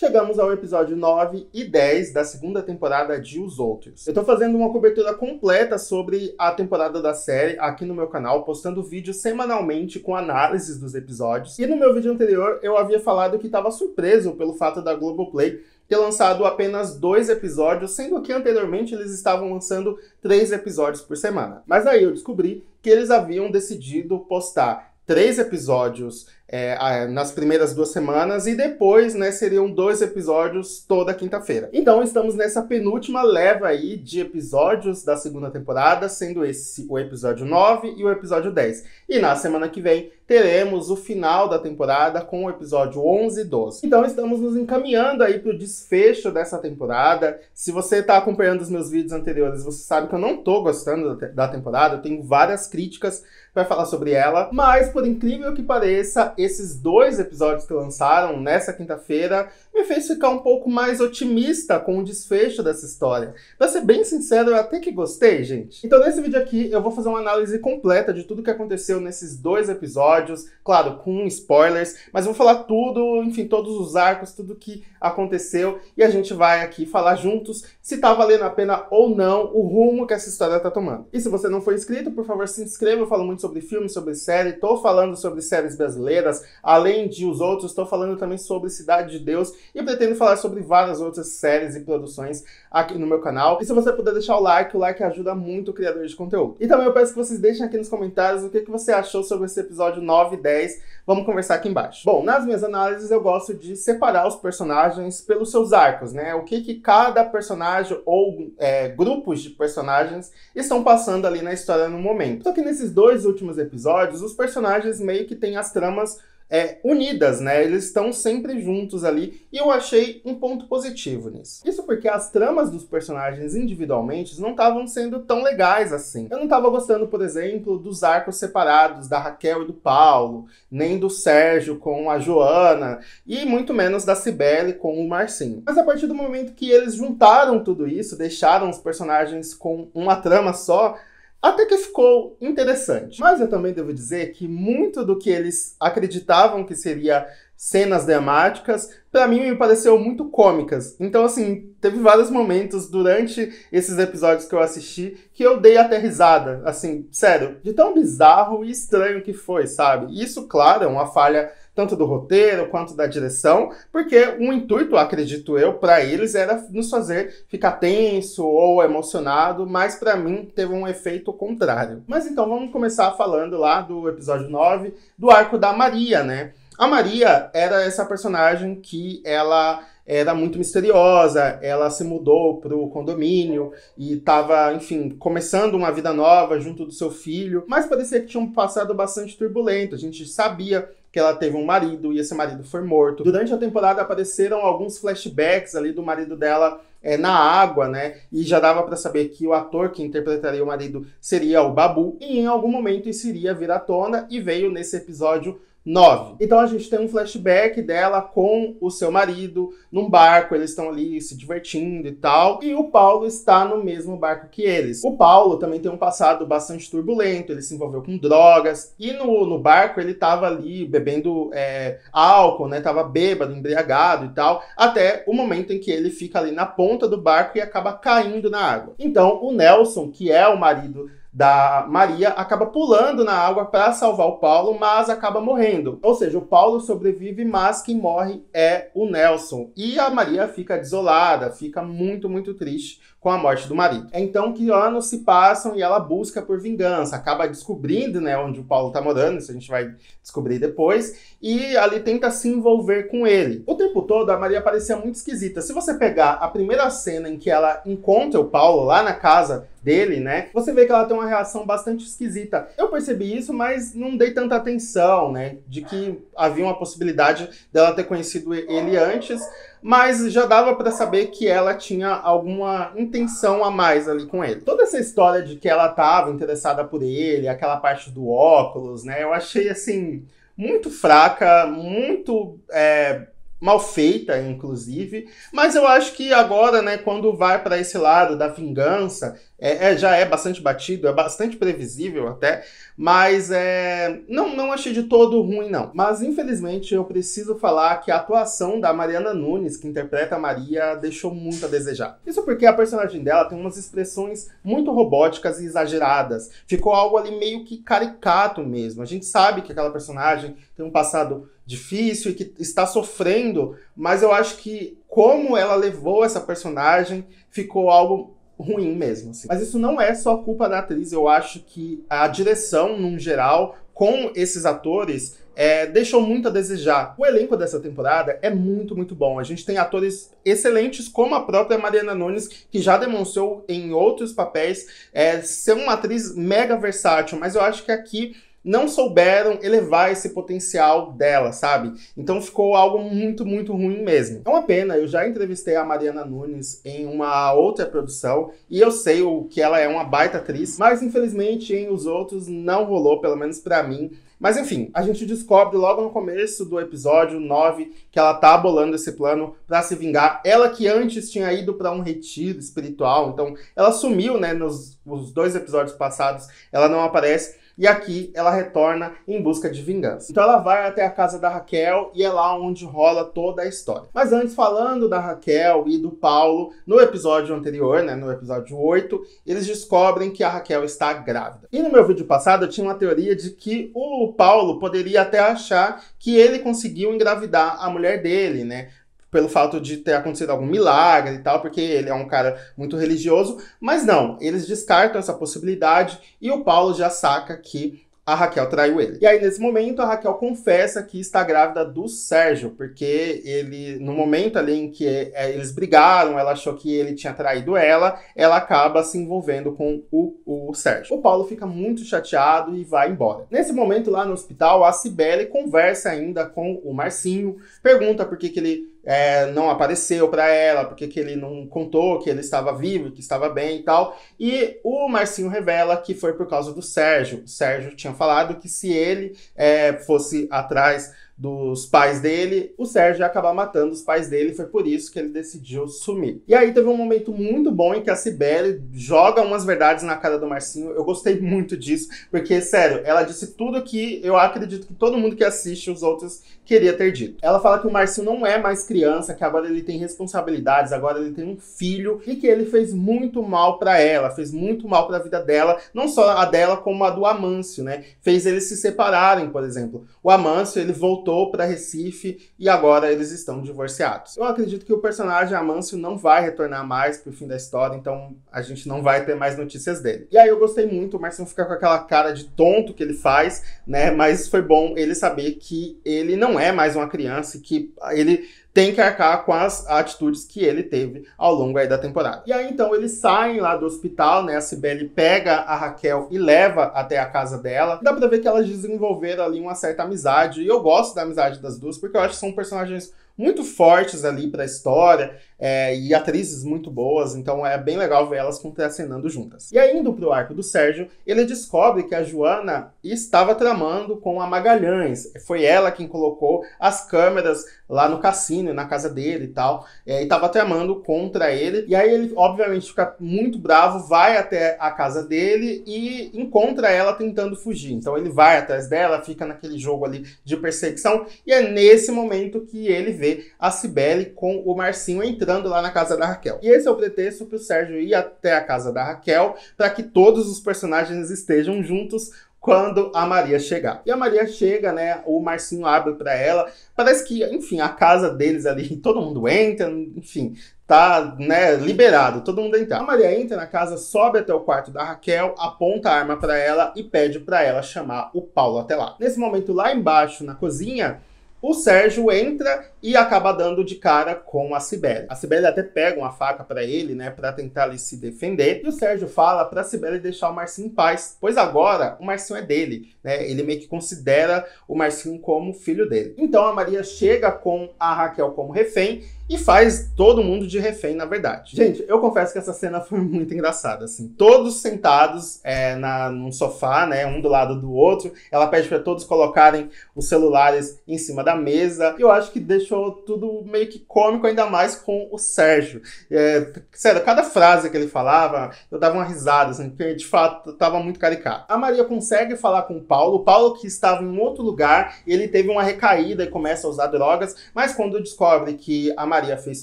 Chegamos ao episódio 9 e 10 da segunda temporada de Os Outros. Eu tô fazendo uma cobertura completa sobre a temporada da série aqui no meu canal, postando vídeos semanalmente com análises dos episódios. E no meu vídeo anterior eu havia falado que estava surpreso pelo fato da Globoplay ter lançado apenas dois episódios, sendo que anteriormente eles estavam lançando três episódios por semana. Mas aí eu descobri que eles haviam decidido postar três episódios é, nas primeiras duas semanas e depois, né, seriam dois episódios toda quinta-feira. Então estamos nessa penúltima leva aí de episódios da segunda temporada, sendo esse o episódio 9 e o episódio 10. E na semana que vem teremos o final da temporada com o episódio 11 e 12. Então estamos nos encaminhando aí para o desfecho dessa temporada. Se você está acompanhando os meus vídeos anteriores, você sabe que eu não estou gostando da temporada, eu tenho várias críticas para falar sobre ela, mas por incrível que pareça, esses dois episódios que lançaram nessa quinta-feira me fez ficar um pouco mais otimista com o desfecho dessa história. Pra ser bem sincero, eu até que gostei, gente. Então nesse vídeo aqui eu vou fazer uma análise completa de tudo que aconteceu nesses dois episódios, claro, com spoilers, mas vou falar tudo, enfim, todos os arcos, tudo que aconteceu e a gente vai aqui falar juntos se tá valendo a pena ou não o rumo que essa história tá tomando. E se você não for inscrito, por favor, se inscreva, eu falo muito sobre filmes, sobre série, tô falando sobre séries brasileiras, além de os outros, tô falando também sobre Cidade de Deus e eu pretendo falar sobre várias outras séries e produções aqui no meu canal. E se você puder deixar o like, o like ajuda muito o criador de conteúdo. E também eu peço que vocês deixem aqui nos comentários o que, que você achou sobre esse episódio 9 e 10. Vamos conversar aqui embaixo. Bom, nas minhas análises eu gosto de separar os personagens pelos seus arcos, né? O que, que cada personagem ou é, grupos de personagens estão passando ali na história no momento. Só que nesses dois últimos episódios, os personagens meio que têm as tramas é, unidas, né? Eles estão sempre juntos ali e eu achei um ponto positivo nisso. Isso porque as tramas dos personagens individualmente não estavam sendo tão legais assim. Eu não estava gostando, por exemplo, dos arcos separados da Raquel e do Paulo, nem do Sérgio com a Joana e muito menos da Cibele com o Marcinho. Mas a partir do momento que eles juntaram tudo isso, deixaram os personagens com uma trama só, até que ficou interessante. Mas eu também devo dizer que muito do que eles acreditavam que seria cenas dramáticas, para mim me pareceu muito cômicas. Então, assim, teve vários momentos durante esses episódios que eu assisti que eu dei até risada, assim, sério, de tão bizarro e estranho que foi, sabe? Isso, claro, é uma falha tanto do roteiro quanto da direção, porque o intuito, acredito eu, para eles era nos fazer ficar tenso ou emocionado, mas para mim teve um efeito contrário. Mas então vamos começar falando lá do episódio 9, do arco da Maria, né? A Maria era essa personagem que ela era muito misteriosa, ela se mudou pro condomínio e estava, enfim, começando uma vida nova junto do seu filho, mas parecia que tinha um passado bastante turbulento. A gente sabia que ela teve um marido e esse marido foi morto. Durante a temporada apareceram alguns flashbacks ali do marido dela é, na água, né? E já dava para saber que o ator que interpretaria o marido seria o Babu, e em algum momento isso iria vir à tona e veio nesse episódio 9. Então a gente tem um flashback dela com o seu marido num barco, eles estão ali se divertindo e tal, e o Paulo está no mesmo barco que eles. O Paulo também tem um passado bastante turbulento, ele se envolveu com drogas, e no, no barco ele estava ali bebendo é, álcool, né? Tava bêbado, embriagado e tal, até o momento em que ele fica ali na ponta do barco e acaba caindo na água. Então o Nelson, que é o marido da Maria, acaba pulando na água para salvar o Paulo, mas acaba morrendo. Ou seja, o Paulo sobrevive, mas quem morre é o Nelson. E a Maria fica desolada, fica muito, muito triste com a morte do marido. É então que anos se passam e ela busca por vingança, acaba descobrindo, né, onde o Paulo tá morando, isso a gente vai descobrir depois, e ali tenta se envolver com ele. O tempo todo a Maria parecia muito esquisita. Se você pegar a primeira cena em que ela encontra o Paulo lá na casa dele, né? Você vê que ela tem uma reação bastante esquisita. Eu percebi isso, mas não dei tanta atenção, né? De que havia uma possibilidade dela ter conhecido ele antes, mas já dava para saber que ela tinha alguma intenção a mais ali com ele. Toda essa história de que ela tava interessada por ele, aquela parte do óculos, né? Eu achei assim muito fraca, muito é, mal feita, inclusive. Mas eu acho que agora, né, quando vai para esse lado da vingança, é, é, já é bastante batido, é bastante previsível até, mas é, não, não achei de todo ruim, não. Mas infelizmente eu preciso falar que a atuação da Mariana Nunes, que interpreta a Maria, deixou muito a desejar. Isso porque a personagem dela tem umas expressões muito robóticas e exageradas. Ficou algo ali meio que caricato mesmo. A gente sabe que aquela personagem tem um passado difícil e que está sofrendo, mas eu acho que como ela levou essa personagem ficou algo ruim mesmo. Assim. Mas isso não é só culpa da atriz, eu acho que a direção, num geral, com esses atores, é, deixou muito a desejar. O elenco dessa temporada é muito, muito bom. A gente tem atores excelentes, como a própria Mariana Nunes, que já demonstrou em outros papéis é, ser uma atriz mega versátil, mas eu acho que aqui não souberam elevar esse potencial dela, sabe? Então ficou algo muito, muito ruim mesmo. É uma pena, eu já entrevistei a Mariana Nunes em uma outra produção e eu sei o que ela é uma baita atriz, mas infelizmente em Os Outros não rolou, pelo menos para mim. Mas enfim, a gente descobre logo no começo do episódio 9 que ela tá bolando esse plano para se vingar. Ela que antes tinha ido para um retiro espiritual, então ela sumiu, né, nos dois episódios passados, ela não aparece e aqui ela retorna em busca de vingança. Então ela vai até a casa da Raquel e é lá onde rola toda a história. Mas antes, falando da Raquel e do Paulo, no episódio anterior, né, no episódio 8, eles descobrem que a Raquel está grávida. E no meu vídeo passado eu tinha uma teoria de que o Paulo poderia até achar que ele conseguiu engravidar a mulher dele, né? pelo fato de ter acontecido algum milagre e tal, porque ele é um cara muito religioso, mas não, eles descartam essa possibilidade e o Paulo já saca que a Raquel traiu ele. E aí, nesse momento, a Raquel confessa que está grávida do Sérgio, porque ele, no momento ali em que é, eles brigaram, ela achou que ele tinha traído ela, ela acaba se envolvendo com o, o Sérgio. O Paulo fica muito chateado e vai embora. Nesse momento, lá no hospital, a Cibele conversa ainda com o Marcinho, pergunta por que, que ele é, não apareceu para ela, porque que ele não contou que ele estava vivo, que estava bem e tal. E o Marcinho revela que foi por causa do Sérgio. O Sérgio tinha falado que se ele é, fosse atrás dos pais dele, o Sérgio ia acabar matando os pais dele, foi por isso que ele decidiu sumir. E aí teve um momento muito bom em que a Cibele joga umas verdades na cara do Marcinho. Eu gostei muito disso, porque, sério, ela disse tudo que eu acredito que todo mundo que assiste os outros queria ter dito. Ela fala que o Marcinho não é mais criança, que agora ele tem responsabilidades, agora ele tem um filho e que ele fez muito mal para ela, fez muito mal para a vida dela, não só a dela como a do Amâncio, né? Fez eles se separarem, por exemplo. O Amâncio, ele voltou voltou para Recife e agora eles estão divorciados. Eu acredito que o personagem Amâncio não vai retornar mais pro fim da história, então a gente não vai ter mais notícias dele. E aí eu gostei muito, o Marcinho fica com aquela cara de tonto que ele faz, né? Mas foi bom ele saber que ele não é mais uma criança e que ele tem que arcar com as atitudes que ele teve ao longo aí da temporada. E aí então eles saem lá do hospital, né? A Sibeli pega a Raquel e leva até a casa dela. Dá pra ver que elas desenvolveram ali uma certa amizade. E eu gosto da amizade das duas, porque eu acho que são personagens muito fortes ali para a história é, e atrizes muito boas, então é bem legal ver elas contracenando juntas. E aí, indo pro arco do Sérgio, ele descobre que a Joana estava tramando com a Magalhães. Foi ela quem colocou as câmeras lá no cassino, na casa dele e tal, é, e estava tramando contra ele. E aí ele, obviamente, fica muito bravo, vai até a casa dele e encontra ela tentando fugir. Então ele vai atrás dela, fica naquele jogo ali de perseguição, e é nesse momento que ele vê a Cibele com o Marcinho entrando lá na casa da Raquel. E esse é o pretexto para o Sérgio ir até a casa da Raquel para que todos os personagens estejam juntos quando a Maria chegar. E a Maria chega, né? O Marcinho abre para ela. Parece que, enfim, a casa deles ali, todo mundo entra, enfim, tá, né, liberado, todo mundo entrar. A Maria entra na casa, sobe até o quarto da Raquel, aponta a arma para ela e pede para ela chamar o Paulo até lá. Nesse momento lá embaixo, na cozinha, o Sérgio entra e acaba dando de cara com a Sibeli. A Sibeli até pega uma faca para ele, né, para tentar ali, se defender. E o Sérgio fala para Sibeli deixar o Marcinho em paz, pois agora o Marcinho é dele, né? Ele meio que considera o Marcinho como filho dele. Então a Maria chega com a Raquel como refém e faz todo mundo de refém, na verdade. Gente, eu confesso que essa cena foi muito engraçada, assim. Todos sentados é, na, num sofá, né, um do lado do outro. Ela pede para todos colocarem os celulares em cima da mesa. e Eu acho que deixou tudo meio que cômico, ainda mais com o Sérgio. É, sério, cada frase que ele falava, eu dava uma risada, assim, porque de fato tava muito caricato. A Maria consegue falar com o Paulo. O Paulo que estava em outro lugar, ele teve uma recaída e começa a usar drogas, mas quando descobre que a Maria fez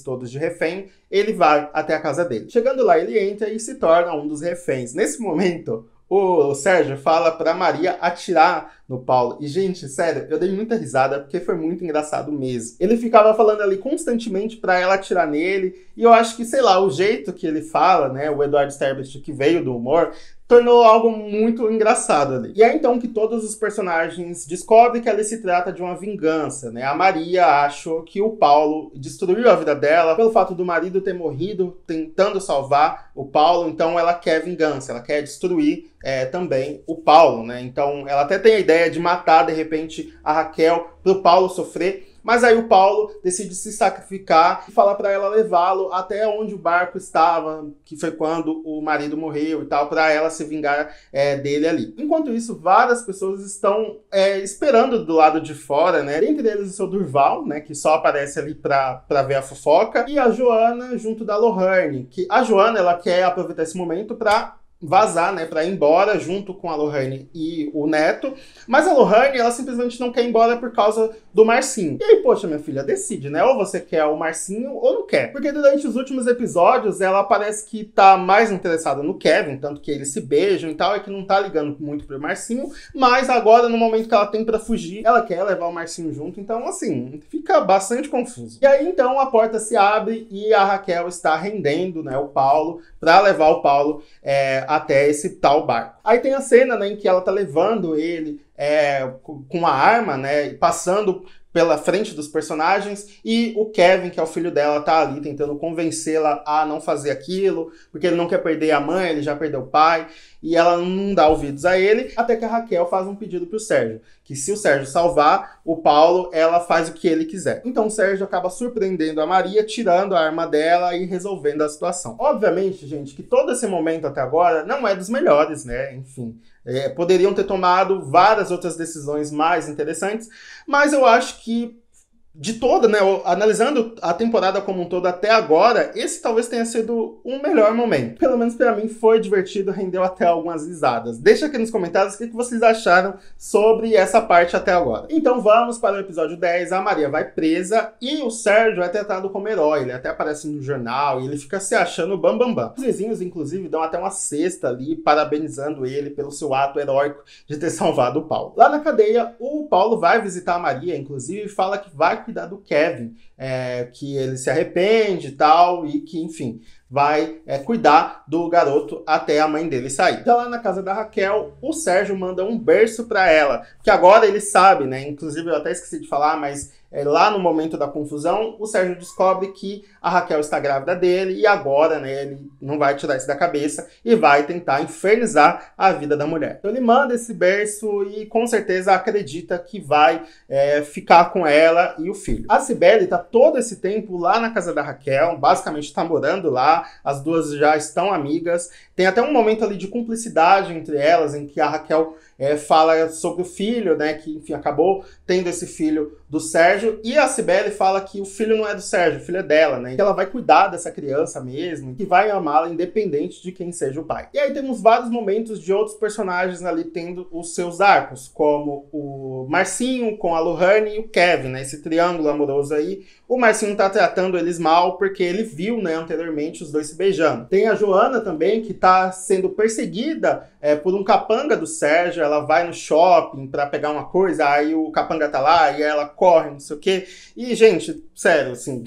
todos de refém, ele vai até a casa dele. Chegando lá, ele entra e se torna um dos reféns. Nesse momento, o Sérgio fala pra Maria atirar no Paulo. E, gente, sério, eu dei muita risada porque foi muito engraçado mesmo. Ele ficava falando ali constantemente pra ela atirar nele. E eu acho que, sei lá, o jeito que ele fala, né? O Eduardo Sterblich, que veio do humor, tornou algo muito engraçado ali. E é então que todos os personagens descobrem que ali se trata de uma vingança, né? A Maria achou que o Paulo destruiu a vida dela pelo fato do marido ter morrido tentando salvar o Paulo, então ela quer vingança, ela quer destruir é, também o Paulo, né? Então ela até tem a ideia de matar de repente a Raquel para o Paulo sofrer mas aí o Paulo decide se sacrificar e falar para ela levá-lo até onde o barco estava, que foi quando o marido morreu e tal, para ela se vingar é, dele ali. Enquanto isso, várias pessoas estão é, esperando do lado de fora, né? Entre eles o seu Durval, né? Que só aparece ali para ver a fofoca, e a Joana junto da Lohane, que a Joana ela quer aproveitar esse momento para vazar, né, para ir embora junto com a Lohane e o Neto. Mas a Lohane, ela simplesmente não quer ir embora por causa do Marcinho. E aí, poxa, minha filha, decide, né? Ou você quer o Marcinho ou não quer. Porque durante os últimos episódios, ela parece que tá mais interessada no Kevin, tanto que eles se beijam e tal, é que não tá ligando muito pro Marcinho, mas agora no momento que ela tem para fugir, ela quer levar o Marcinho junto, então assim, fica bastante confuso. E aí então a porta se abre e a Raquel está rendendo, né, o Paulo para levar o Paulo é, até esse tal barco. Aí tem a cena né, em que ela tá levando ele é, com a arma, né, passando pela frente dos personagens e o Kevin, que é o filho dela, tá ali tentando convencê-la a não fazer aquilo, porque ele não quer perder a mãe, ele já perdeu o pai, e ela não dá ouvidos a ele, até que a Raquel faz um pedido pro Sérgio, que se o Sérgio salvar o Paulo, ela faz o que ele quiser. Então o Sérgio acaba surpreendendo a Maria, tirando a arma dela e resolvendo a situação. Obviamente, gente, que todo esse momento até agora não é dos melhores, né? Enfim, é, poderiam ter tomado várias outras decisões mais interessantes, mas eu acho que de toda, né, analisando a temporada como um todo até agora, esse talvez tenha sido o um melhor momento. Pelo menos para mim foi divertido, rendeu até algumas risadas. Deixa aqui nos comentários o que vocês acharam sobre essa parte até agora. Então vamos para o episódio 10, a Maria vai presa e o Sérgio é tratado como herói, ele até aparece no jornal e ele fica se achando bam bam bam. Os vizinhos inclusive dão até uma cesta ali parabenizando ele pelo seu ato heróico de ter salvado o Paulo. Lá na cadeia, o Paulo vai visitar a Maria, inclusive fala que vai vai cuidar do Kevin, é, que ele se arrepende e tal, e que, enfim, vai é, cuidar do garoto até a mãe dele sair. Então, lá na casa da Raquel, o Sérgio manda um berço para ela, que agora ele sabe, né? Inclusive, eu até esqueci de falar, mas é, lá no momento da confusão, o Sérgio descobre que a Raquel está grávida dele e agora, né, ele não vai tirar isso da cabeça e vai tentar infernizar a vida da mulher. Então ele manda esse berço e com certeza acredita que vai é, ficar com ela e o filho. A Sibeli está todo esse tempo lá na casa da Raquel, basicamente está morando lá, as duas já estão amigas. Tem até um momento ali de cumplicidade entre elas, em que a Raquel é, fala sobre o filho, né, que enfim acabou tendo esse filho do Sérgio e a Cibele fala que o filho não é do Sérgio, o filho é dela, né? Que então ela vai cuidar dessa criança mesmo, que vai amá-la independente de quem seja o pai. E aí temos vários momentos de outros personagens ali tendo os seus arcos, como o Marcinho com a Lohane e o Kevin, né? Esse triângulo amoroso aí. O Marcinho tá tratando eles mal porque ele viu, né, anteriormente os dois se beijando. Tem a Joana também que tá sendo perseguida é, por um capanga do Sérgio, ela vai no shopping para pegar uma coisa, aí o capanga tá lá e ela corre, não sei o quê. E, gente, sério, assim,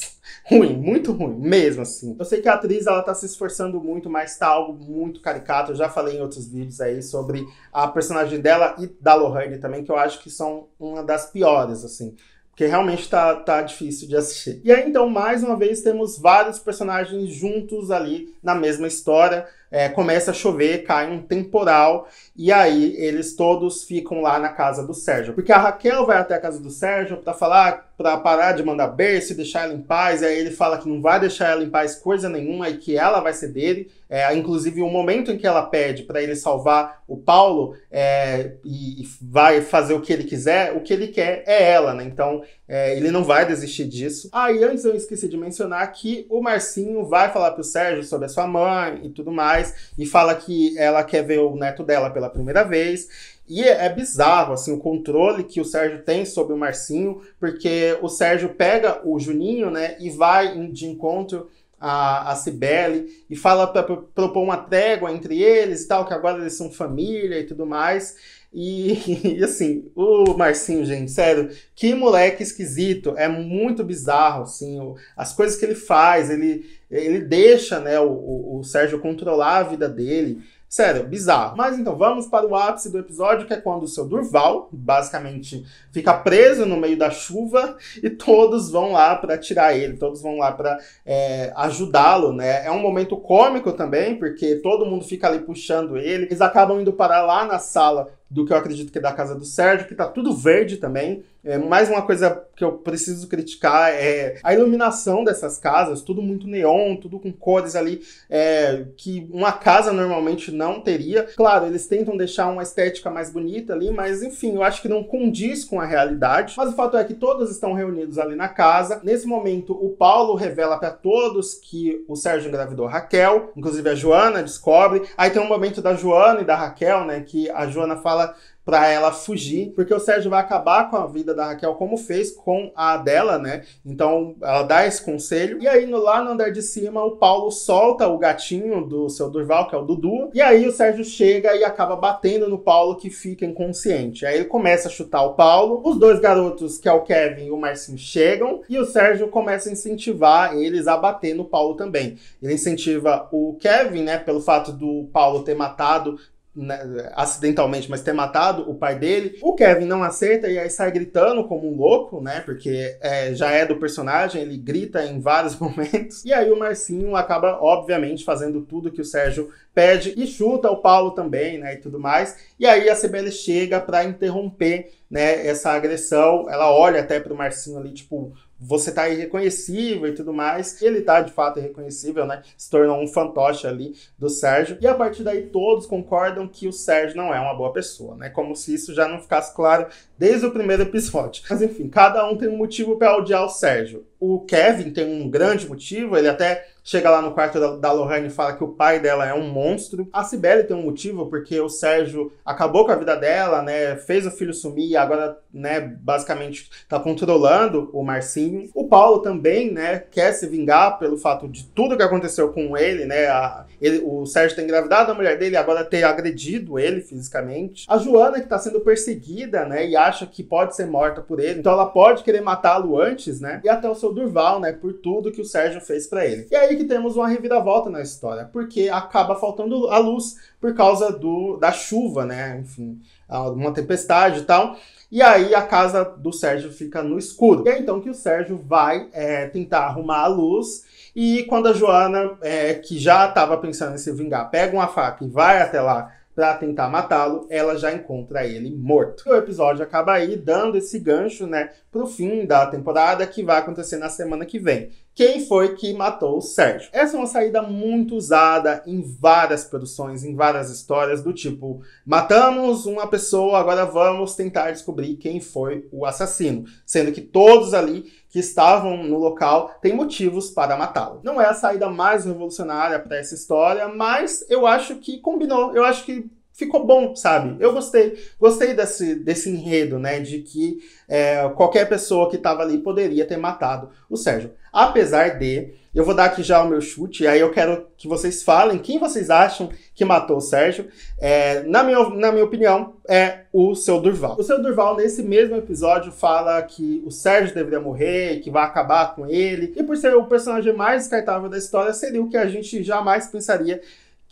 ruim, muito ruim, mesmo assim. Eu sei que a atriz, ela tá se esforçando muito, mas tá algo muito caricato. Eu já falei em outros vídeos aí sobre a personagem dela e da Lohane também, que eu acho que são uma das piores, assim. Porque realmente tá, tá difícil de assistir. E aí, então, mais uma vez, temos vários personagens juntos ali na mesma história é, começa a chover, cai um temporal e aí eles todos ficam lá na casa do Sérgio. Porque a Raquel vai até a casa do Sérgio para falar, para parar de mandar berço e deixar ela em paz. E aí ele fala que não vai deixar ela em paz coisa nenhuma e que ela vai ser dele. É, inclusive, o momento em que ela pede para ele salvar o Paulo é, e, vai fazer o que ele quiser, o que ele quer é ela, né? Então é, ele não vai desistir disso. Ah, antes eu esqueci de mencionar que o Marcinho vai falar pro Sérgio sobre a sua mãe e tudo mais e fala que ela quer ver o neto dela pela primeira vez. E é, é bizarro, assim, o controle que o Sérgio tem sobre o Marcinho, porque o Sérgio pega o Juninho, né, e vai de encontro a, a Cibele e fala para propor uma trégua entre eles e tal, que agora eles são família e tudo mais. E, e, assim, o Marcinho, gente, sério, que moleque esquisito, é muito bizarro, assim, o, as coisas que ele faz, ele, ele deixa né, o, o, o Sérgio controlar a vida dele. Sério, bizarro. Mas então vamos para o ápice do episódio, que é quando o seu Durval, basicamente, fica preso no meio da chuva e todos vão lá para tirar ele, todos vão lá para é, ajudá-lo, né? É um momento cômico também, porque todo mundo fica ali puxando ele. Eles acabam indo parar lá na sala do que eu acredito que é da casa do Sérgio, que tá tudo verde também. É, mais uma coisa que eu preciso criticar é a iluminação dessas casas, tudo muito neon, tudo com cores ali é, que uma casa normalmente não teria. Claro, eles tentam deixar uma estética mais bonita ali, mas enfim, eu acho que não condiz com a realidade. Mas o fato é que todos estão reunidos ali na casa. Nesse momento, o Paulo revela para todos que o Sérgio engravidou a Raquel, inclusive a Joana descobre. Aí tem um momento da Joana e da Raquel, né, que a Joana fala ela para ela fugir, porque o Sérgio vai acabar com a vida da Raquel como fez com a dela, né? Então ela dá esse conselho. E aí no, lá no andar de cima, o Paulo solta o gatinho do seu Durval, que é o Dudu, e aí o Sérgio chega e acaba batendo no Paulo que fica inconsciente. Aí ele começa a chutar o Paulo. Os dois garotos, que é o Kevin e o Marcinho, chegam e o Sérgio começa a incentivar eles a bater no Paulo também. Ele incentiva o Kevin, né, pelo fato do Paulo ter matado né, acidentalmente, mas ter matado o pai dele. O Kevin não aceita e aí sai gritando como um louco, né? Porque é, já é do personagem, ele grita em vários momentos. E aí o Marcinho acaba, obviamente, fazendo tudo que o Sérgio pede e chuta o Paulo também, né? E tudo mais. E aí a CBL chega para interromper né, essa agressão. Ela olha até pro Marcinho ali, tipo, você tá irreconhecível e tudo mais. Ele tá de fato irreconhecível, né? Se tornou um fantoche ali do Sérgio. E a partir daí todos concordam que o Sérgio não é uma boa pessoa, né? Como se isso já não ficasse claro desde o primeiro episódio. Mas enfim, cada um tem um motivo para odiar o Sérgio. O Kevin tem um grande motivo, ele até chega lá no quarto da, Lohane e fala que o pai dela é um monstro. A Cibele tem um motivo, porque o Sérgio acabou com a vida dela, né? Fez o filho sumir e agora, né, basicamente tá controlando o Marcinho. O Paulo também, né, quer se vingar pelo fato de tudo que aconteceu com ele, né? A, ele, o Sérgio ter engravidado a mulher dele e agora ter agredido ele fisicamente. A Joana, que tá sendo perseguida, né, e acha que pode ser morta por ele, então ela pode querer matá-lo antes, né? E até o seu Durval, né, por tudo que o Sérgio fez para ele. E aí aí que temos uma reviravolta na história, porque acaba faltando a luz por causa do, da chuva, né? Enfim, uma tempestade e tal. E aí a casa do Sérgio fica no escuro. E é então que o Sérgio vai é, tentar arrumar a luz. E quando a Joana, é, que já estava pensando em se vingar, pega uma faca e vai até lá para tentar matá-lo, ela já encontra ele morto. o episódio acaba aí dando esse gancho, né, pro fim da temporada que vai acontecer na semana que vem. Quem foi que matou o Sérgio? Essa é uma saída muito usada em várias produções, em várias histórias do tipo: matamos uma pessoa, agora vamos tentar descobrir quem foi o assassino, sendo que todos ali que estavam no local têm motivos para matá-lo. Não é a saída mais revolucionária para essa história, mas eu acho que combinou, eu acho que ficou bom, sabe? Eu gostei, gostei desse, desse enredo, né? De que é, qualquer pessoa que estava ali poderia ter matado o Sérgio. Apesar de eu vou dar aqui já o meu chute, aí eu quero que vocês falem quem vocês acham que matou o Sérgio. É, na, minha, na minha opinião, é o seu Durval. O seu Durval, nesse mesmo episódio, fala que o Sérgio deveria morrer, que vai acabar com ele. E por ser o personagem mais descartável da história, seria o que a gente jamais pensaria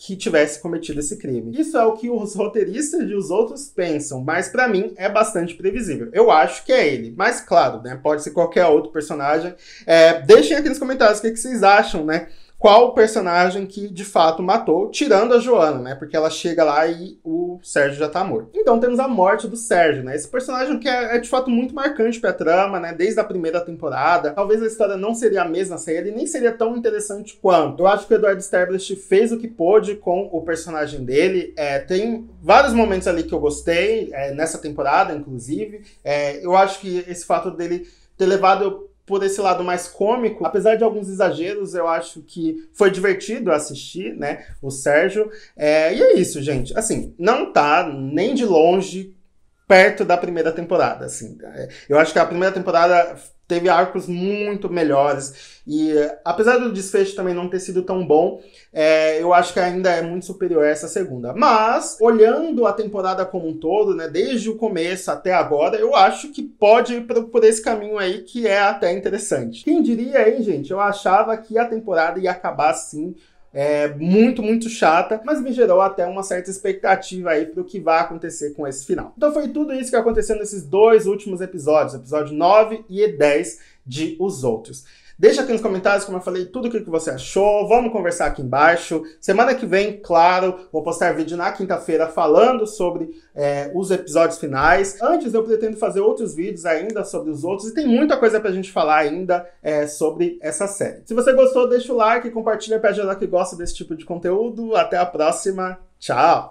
que tivesse cometido esse crime. Isso é o que os roteiristas e os outros pensam, mas para mim é bastante previsível. Eu acho que é ele, mas claro, né? Pode ser qualquer outro personagem. É, deixem aqui nos comentários o que, que vocês acham, né? qual personagem que de fato matou, tirando a Joana, né? Porque ela chega lá e o Sérgio já tá morto. Então temos a morte do Sérgio, né? Esse personagem que é, é de fato muito marcante pra trama, né? Desde a primeira temporada. Talvez a história não seria a mesma série e nem seria tão interessante quanto. Eu acho que o Edward Stablish fez o que pôde com o personagem dele. É, tem vários momentos ali que eu gostei, é, nessa temporada, inclusive. É, eu acho que esse fato dele ter levado por esse lado mais cômico, apesar de alguns exageros, eu acho que foi divertido assistir, né? O Sérgio. É, e é isso, gente. Assim, não tá nem de longe perto da primeira temporada, assim. É, eu acho que a primeira temporada teve arcos muito melhores. E apesar do desfecho também não ter sido tão bom, é, eu acho que ainda é muito superior a essa segunda. Mas, olhando a temporada como um todo, né, desde o começo até agora, eu acho que pode ir por, por esse caminho aí que é até interessante. Quem diria, hein, gente? Eu achava que a temporada ia acabar assim é, muito, muito chata, mas me gerou até uma certa expectativa aí pro que vai acontecer com esse final. Então foi tudo isso que aconteceu nesses dois últimos episódios, episódio 9 e 10 de Os Outros. Deixa aqui nos comentários, como eu falei, tudo o que você achou. Vamos conversar aqui embaixo. Semana que vem, claro, vou postar vídeo na quinta-feira falando sobre é, os episódios finais. Antes, eu pretendo fazer outros vídeos ainda sobre os outros e tem muita coisa pra gente falar ainda é, sobre essa série. Se você gostou, deixa o like, compartilha pra geral que gosta desse tipo de conteúdo. Até a próxima. Tchau!